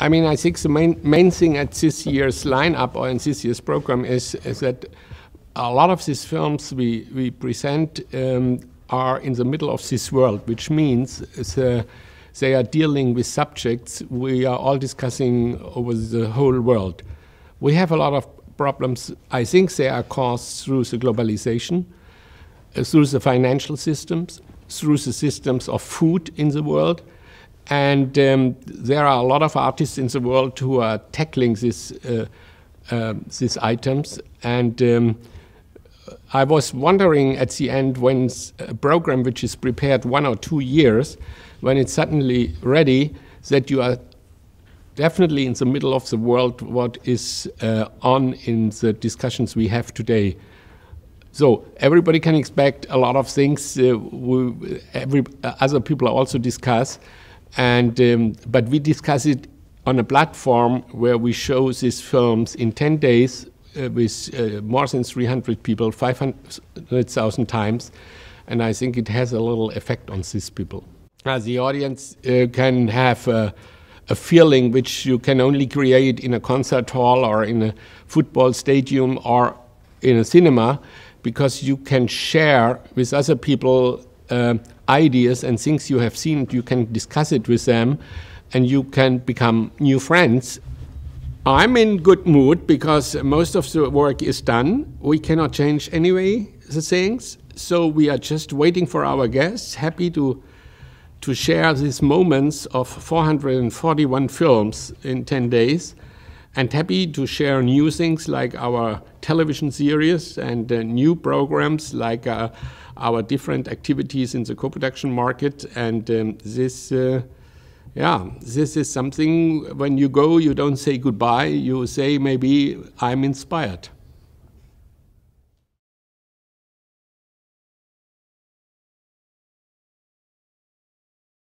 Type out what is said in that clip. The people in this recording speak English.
I mean, I think the main, main thing at this year's lineup or in this year's program is, is that a lot of these films we, we present um, are in the middle of this world, which means the, they are dealing with subjects we are all discussing over the whole world. We have a lot of problems. I think they are caused through the globalization, uh, through the financial systems, through the systems of food in the world and um, there are a lot of artists in the world who are tackling this, uh, uh, these items. And um, I was wondering at the end when a program which is prepared one or two years, when it's suddenly ready, that you are definitely in the middle of the world what is uh, on in the discussions we have today. So everybody can expect a lot of things. Uh, we, every, uh, other people also discuss, and, um, but we discuss it on a platform where we show these films in 10 days uh, with uh, more than 300 people, 500,000 times. And I think it has a little effect on these people. As the audience uh, can have a, a, feeling which you can only create in a concert hall or in a football stadium or in a cinema because you can share with other people uh, ideas and things you have seen. You can discuss it with them and you can become new friends. I'm in good mood because most of the work is done. We cannot change anyway the things. So we are just waiting for our guests, happy to, to share these moments of 441 films in 10 days and happy to share new things like our television series and uh, new programs like uh, our different activities in the co-production market. And um, this, uh, yeah, this is something when you go, you don't say goodbye. You say maybe I'm inspired.